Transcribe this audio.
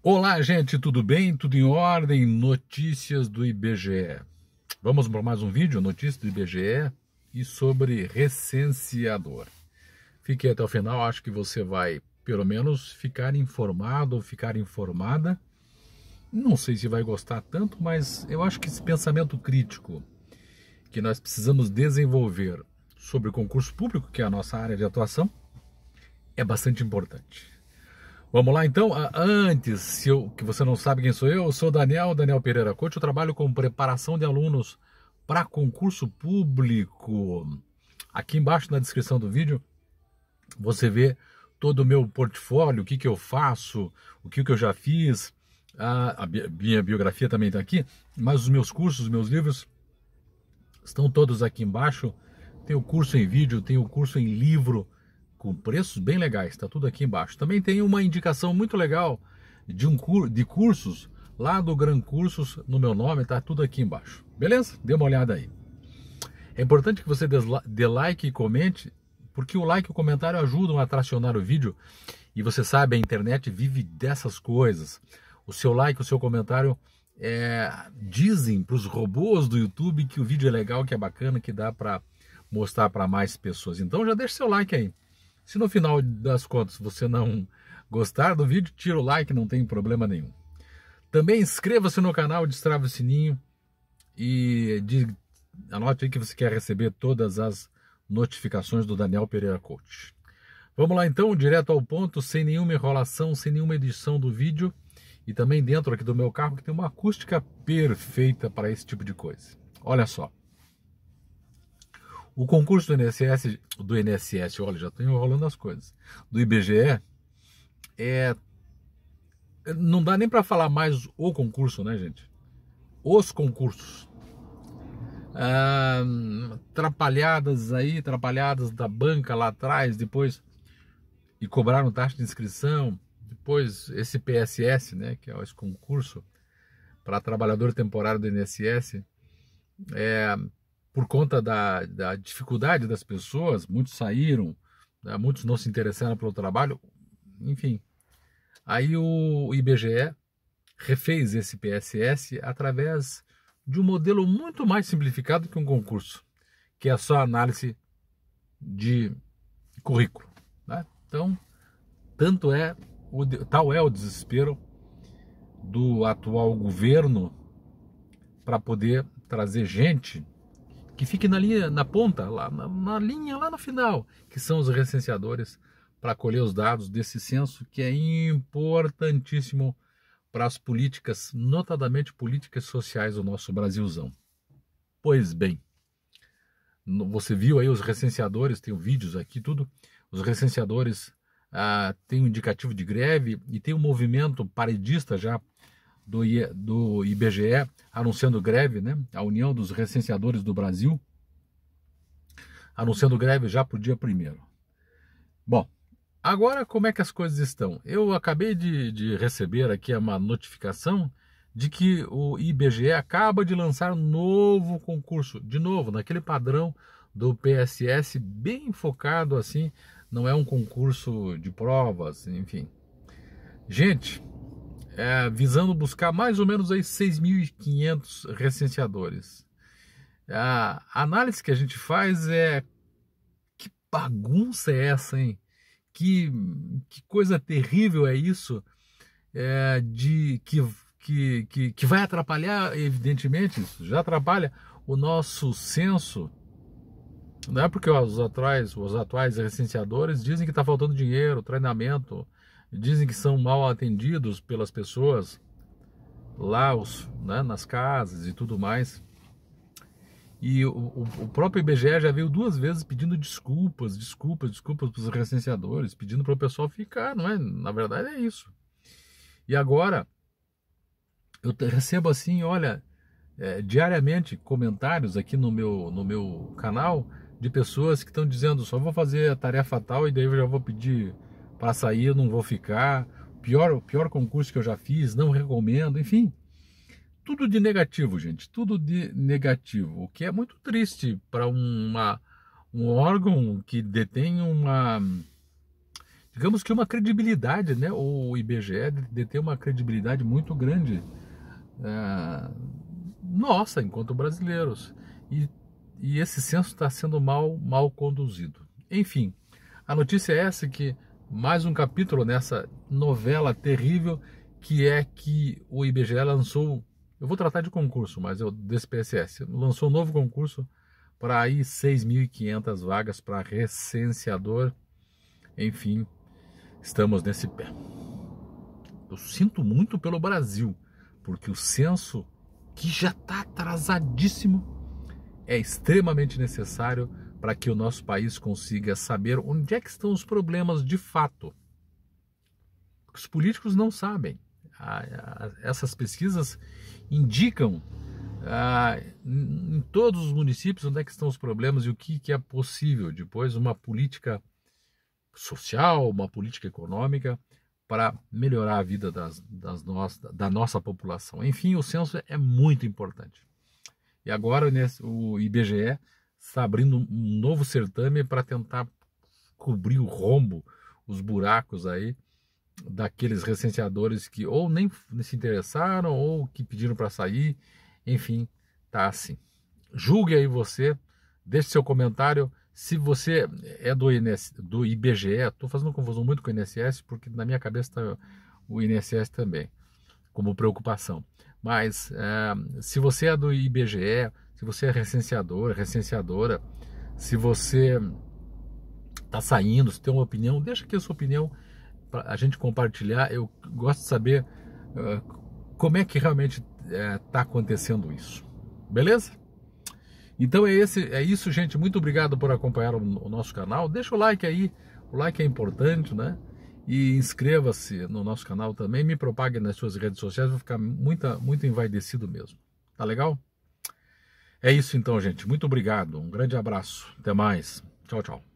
Olá, gente, tudo bem? Tudo em ordem? Notícias do IBGE. Vamos para mais um vídeo, notícias do IBGE e sobre recenseador. Fique até o final, acho que você vai, pelo menos, ficar informado ou ficar informada. Não sei se vai gostar tanto, mas eu acho que esse pensamento crítico que nós precisamos desenvolver sobre concurso público, que é a nossa área de atuação, é bastante importante. Vamos lá então, ah, antes, se eu, que você não sabe quem sou eu, eu sou Daniel, Daniel Pereira Coach, eu trabalho com preparação de alunos para concurso público. Aqui embaixo na descrição do vídeo você vê todo o meu portfólio, o que, que eu faço, o que, que eu já fiz, ah, a, a minha biografia também está aqui, mas os meus cursos, os meus livros estão todos aqui embaixo. Tem o curso em vídeo, tem o curso em livro, com preços bem legais, está tudo aqui embaixo. Também tem uma indicação muito legal de um cur, de cursos lá do Gran Cursos no meu nome, está tudo aqui embaixo. Beleza? Dê uma olhada aí. É importante que você dê like e comente, porque o like e o comentário ajudam a tracionar o vídeo e você sabe, a internet vive dessas coisas. O seu like, o seu comentário é, dizem para os robôs do YouTube que o vídeo é legal, que é bacana, que dá para mostrar para mais pessoas. Então já deixa seu like aí. Se no final das contas você não gostar do vídeo, tira o like, não tem problema nenhum. Também inscreva-se no canal, destrava o sininho e de, anote aí que você quer receber todas as notificações do Daniel Pereira Coach. Vamos lá então, direto ao ponto, sem nenhuma enrolação, sem nenhuma edição do vídeo e também dentro aqui do meu carro que tem uma acústica perfeita para esse tipo de coisa. Olha só. O concurso do INSS, do INSS, olha, já estou enrolando as coisas, do IBGE, é, não dá nem para falar mais o concurso, né, gente? Os concursos. Ah, atrapalhadas aí, atrapalhadas da banca lá atrás, depois e cobraram taxa de inscrição, depois esse PSS, né, que é esse concurso para trabalhador temporário do INSS, é, por conta da, da dificuldade das pessoas, muitos saíram, né, muitos não se interessaram pelo trabalho, enfim. Aí o IBGE refez esse PSS através de um modelo muito mais simplificado que um concurso, que é só análise de currículo. Né? Então, tanto é o, tal é o desespero do atual governo para poder trazer gente que fique na linha, na ponta, lá na, na linha, lá no final, que são os recenseadores para colher os dados desse censo que é importantíssimo para as políticas, notadamente políticas sociais do nosso Brasilzão. Pois bem, você viu aí os recenseadores, tem vídeos aqui tudo, os recenseadores ah, têm um indicativo de greve e tem um movimento paredista já do, do IBGE anunciando greve, né? A União dos Recenseadores do Brasil anunciando greve já para o dia primeiro. Bom, agora como é que as coisas estão? Eu acabei de, de receber aqui uma notificação de que o IBGE acaba de lançar um novo concurso, de novo, naquele padrão do PSS, bem focado assim, não é um concurso de provas, enfim. Gente, é, visando buscar mais ou menos 6.500 recenseadores. A análise que a gente faz é que bagunça é essa, hein? Que, que coisa terrível é isso é, de que, que, que, que vai atrapalhar, evidentemente, isso já atrapalha o nosso censo não é porque os atuais, os atuais recenseadores dizem que está faltando dinheiro, treinamento, dizem que são mal atendidos pelas pessoas lá os, né, nas casas e tudo mais. E o, o, próprio IBGE já veio duas vezes pedindo desculpas, desculpas, desculpas para os recenseadores, pedindo para o pessoal ficar, não é? Na verdade é isso. E agora eu recebo assim, olha, é, diariamente comentários aqui no meu no meu canal de pessoas que estão dizendo só vou fazer a tarefa tal e daí eu já vou pedir passa aí eu não vou ficar, pior, o pior concurso que eu já fiz, não recomendo, enfim. Tudo de negativo, gente, tudo de negativo, o que é muito triste para uma um órgão que detém uma digamos que uma credibilidade, né? O IBGE detém uma credibilidade muito grande é, nossa enquanto brasileiros. E, e esse censo está sendo mal, mal conduzido. Enfim, a notícia é essa que mais um capítulo nessa novela terrível que é que o IBGE lançou, eu vou tratar de concurso, mas eu desse PSS, lançou um novo concurso para aí 6.500 vagas para recenseador. Enfim, estamos nesse pé. Eu sinto muito pelo Brasil, porque o censo que já está atrasadíssimo é extremamente necessário para que o nosso país consiga saber onde é que estão os problemas de fato. Os políticos não sabem. Essas pesquisas indicam em todos os municípios onde é que estão os problemas e o que, é possível depois uma política social, uma política econômica para melhorar a vida das, das da nossa população. Enfim, o censo é muito importante. E agora o IBGE está abrindo um novo certame para tentar cobrir o rombo, os buracos aí daqueles recenseadores que ou nem se interessaram ou que pediram para sair, enfim, tá assim. Julgue aí você, deixe seu comentário. Se você é do, INS, do IBGE, estou fazendo confusão muito com o INSS, porque na minha cabeça está o INSS também, como preocupação. Mas é, se você é do IBGE, se você é recenseador, recenseadora, se você está saindo, se tem uma opinião, deixa aqui a sua opinião para a gente compartilhar. Eu gosto de saber uh, como é que realmente está é, acontecendo isso. Beleza? Então é, esse, é isso, gente. Muito obrigado por acompanhar o, o nosso canal. Deixa o like aí. O like é importante, né? E inscreva-se no nosso canal também. Me propague nas suas redes sociais. Vou ficar muito, muito envaidecido mesmo. Tá legal? É isso então, gente. Muito obrigado. Um grande abraço. Até mais. Tchau, tchau.